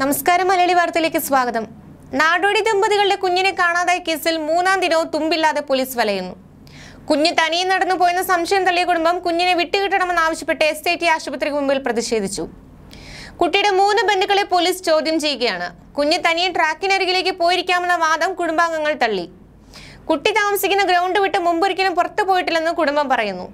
നമസ്കാരം മലയാളി വാർത്തയിലേക്ക് സ്വാഗതം നാടോടി ദമ്പതികളുടെ കുഞ്ഞിനെ കാണാതായ കേസിൽ മൂന്നാം ദിനവും തുമ്പില്ലാതെ പോലീസ് വലയുന്നു കുഞ്ഞ് തനിയെ നടന്നു പോയെന്ന സംശയം തള്ളിയ കുടുംബം കുഞ്ഞിനെ വിട്ടുകിട്ടണമെന്ന് ആവശ്യപ്പെട്ട് എസ് ഐ ടി ആശുപത്രിക്ക് മുമ്പിൽ പ്രതിഷേധിച്ചു കുട്ടിയുടെ മൂന്ന് ബന്ധുക്കളെ പോലീസ് ചോദ്യം ചെയ്യുകയാണ് കുഞ്ഞ് തനിയെ ട്രാക്കിനരികിലേക്ക് പോയിരിക്കാമെന്ന വാദം കുടുംബാംഗങ്ങൾ തള്ളി കുട്ടി താമസിക്കുന്ന ഗ്രൗണ്ട് വിട്ട് മുമ്പൊരിക്കലും പുറത്തു പോയിട്ടില്ലെന്ന് കുടുംബം പറയുന്നു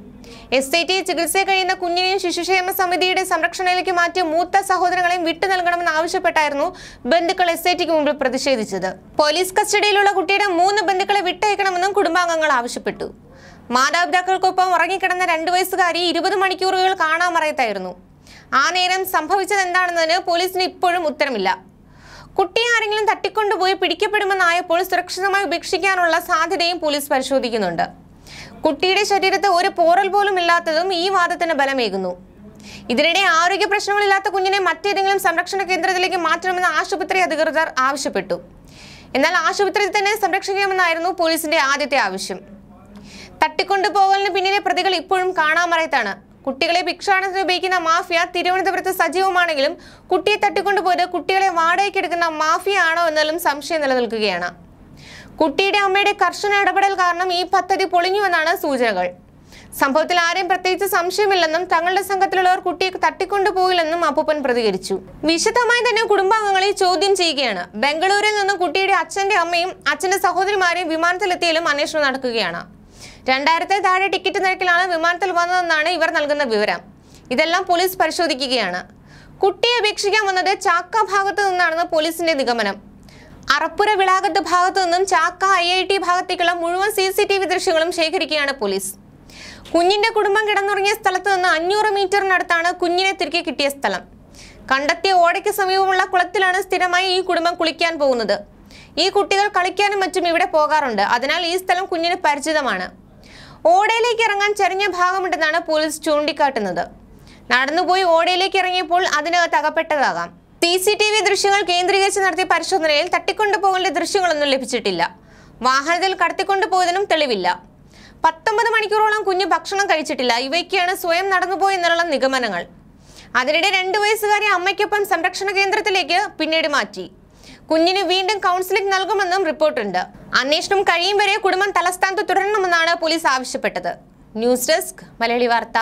എസ് ഐ ടി ചികിത്സയിൽ കഴിയുന്ന കുഞ്ഞിനെയും ശിശുക്ഷേമ സമിതിയുടെ സംരക്ഷണയിലേക്ക് മാറ്റിയ മൂത്ത സഹോദരങ്ങളെയും വിട്ടു നൽകണമെന്ന് ആവശ്യപ്പെട്ടായിരുന്നു ബന്ധുക്കൾ എസ് ഐ ടിക്ക് മുമ്പിൽ പ്രതിഷേധിച്ചത് പോലീസ് കസ്റ്റഡിയിലുള്ള കുട്ടിയുടെ മൂന്ന് ബന്ധുക്കളെ വിട്ടയക്കണമെന്നും കുടുംബാംഗങ്ങൾ ആവശ്യപ്പെട്ടു മാതാപിതാക്കൾക്കൊപ്പം ഉറങ്ങിക്കിടന്ന രണ്ടു വയസ്സുകാരി ഇരുപത് മണിക്കൂറുകൾ കാണാമറയത്തായിരുന്നു ആ നേരം സംഭവിച്ചത് എന്താണെന്നതിന് പോലീസിന് ഇപ്പോഴും ഉത്തരമില്ല കുട്ടിയെ ആരെങ്കിലും തട്ടിക്കൊണ്ടുപോയി പിടിക്കപ്പെടുമെന്നായപ്പോൾ സുരക്ഷിതമായി ഉപേക്ഷിക്കാനുള്ള സാധ്യതയും പോലീസ് പരിശോധിക്കുന്നുണ്ട് കുട്ടിയുടെ ശരീരത്ത് ഒരു പോറൽ പോലും ഇല്ലാത്തതും ഈ വാദത്തിന് ബലമേകുന്നു ഇതിനിടെ ആരോഗ്യ പ്രശ്നങ്ങളില്ലാത്ത കുഞ്ഞിനെ മറ്റേതെങ്കിലും സംരക്ഷണ കേന്ദ്രത്തിലേക്ക് മാറ്റണമെന്ന് ആശുപത്രി അധികൃതർ ആവശ്യപ്പെട്ടു എന്നാൽ ആശുപത്രിയിൽ തന്നെ സംരക്ഷിക്കണമെന്നായിരുന്നു പോലീസിന്റെ ആദ്യത്തെ ആവശ്യം പോകലിന് പിന്നിലെ പ്രതികൾ ഇപ്പോഴും കാണാമറയത്താണ് കുട്ടികളെ ഭിക്ഷാടനത്തിന് ഉപയോഗിക്കുന്ന മാഫിയ തിരുവനന്തപുരത്ത് സജീവമാണെങ്കിലും കുട്ടിയെ തട്ടിക്കൊണ്ടുപോയത് കുട്ടികളെ വാടകയ്ക്കെടുക്കുന്ന മാഫിയ ആണോ എന്നാലും സംശയം നിലനിൽക്കുകയാണ് കുട്ടിയുടെ അമ്മയുടെ കർശന ഇടപെടൽ കാരണം ഈ പദ്ധതി പൊളിഞ്ഞുവെന്നാണ് സൂചനകൾ സംഭവത്തിൽ ആരെയും പ്രത്യേകിച്ച് സംശയമില്ലെന്നും തങ്ങളുടെ സംഘത്തിലുള്ളവർ കുട്ടിയെ തട്ടിക്കൊണ്ടു പോയില്ലെന്നും അപ്പൂപ്പൻ പ്രതികരിച്ചു വിശദമായി തന്നെ കുടുംബാംഗങ്ങളെ ചോദ്യം ചെയ്യുകയാണ് ബംഗളൂരിൽ നിന്നും കുട്ടിയുടെ അച്ഛന്റെ അമ്മയും അച്ഛന്റെ സഹോദരിമാരെയും വിമാനത്തിലെത്തിയാലും അന്വേഷണം നടക്കുകയാണ് രണ്ടായിരത്തെ താഴെ ടിക്കറ്റ് നിരക്കിലാണ് വിമാനത്തിൽ വന്നതെന്നാണ് ഇവർ നൽകുന്ന വിവരം ഇതെല്ലാം പോലീസ് പരിശോധിക്കുകയാണ് കുട്ടിയെ അപേക്ഷിക്കാൻ വന്നത് ചാക്ക ഭാഗത്തു നിന്നാണെന്ന് പോലീസിന്റെ നിഗമനം അറപ്പുര വിളാകത്ത് ഭാഗത്തു നിന്നും ചാക്ക ഐ ഐ ടി ഭാഗത്തേക്കുള്ള മുഴുവൻ സി സി ടി വി ദൃശ്യങ്ങളും ശേഖരിക്കുകയാണ് പോലീസ് കുഞ്ഞിന്റെ കുടുംബം കിടന്നുറങ്ങിയ സ്ഥലത്ത് നിന്ന് അഞ്ഞൂറ് മീറ്ററിനടുത്താണ് കുഞ്ഞിനെ തിരികെ കിട്ടിയ സ്ഥലം കണ്ടെത്തിയ ഓടയ്ക്ക് സമീപമുള്ള കുളത്തിലാണ് സ്ഥിരമായി ഈ കുടുംബം കുളിക്കാൻ പോകുന്നത് ഈ കുട്ടികൾ കളിക്കാനും മറ്റും ഇവിടെ പോകാറുണ്ട് അതിനാൽ ഈ സ്ഥലം കുഞ്ഞിന് പരിചിതമാണ് ഓടയിലേക്ക് ഇറങ്ങാൻ ചെറിഞ്ഞ ഭാഗമുണ്ടെന്നാണ് പോലീസ് ചൂണ്ടിക്കാട്ടുന്നത് നടന്നുപോയി ഓടയിലേക്ക് ഇറങ്ങിയപ്പോൾ അതിനകത്ത് അകപ്പെട്ടതാകാം സി സി ടി വി ദൃശ്യങ്ങൾ കേന്ദ്രീകരിച്ച് നടത്തിയ പരിശോധനയിൽ തട്ടിക്കൊണ്ടുപോകേണ്ട ദൃശ്യങ്ങളൊന്നും ലഭിച്ചിട്ടില്ല വാഹനത്തിൽ കടത്തിക്കൊണ്ടുപോയതിനും തെളിവില്ല പത്തൊമ്പത് മണിക്കൂറോളം കുഞ്ഞ് ഭക്ഷണം കഴിച്ചിട്ടില്ല ഇവയ്ക്കാണ് സ്വയം നടന്നുപോയെന്നുള്ള നിഗമനങ്ങൾ അതിനിടെ രണ്ടു വയസ്സുകാരെ അമ്മയ്ക്കൊപ്പം സംരക്ഷണ കേന്ദ്രത്തിലേക്ക് പിന്നീട് മാറ്റി കുഞ്ഞിന് വീണ്ടും കൗൺസിലിംഗ് നൽകുമെന്നും റിപ്പോർട്ടുണ്ട് അന്വേഷണം കഴിയും വരെ കുടുംബം തലസ്ഥാനത്ത് തുടരണമെന്നാണ് പോലീസ് ആവശ്യപ്പെട്ടത് ന്യൂസ് ഡെസ്ക് മലയാളി വാർത്ത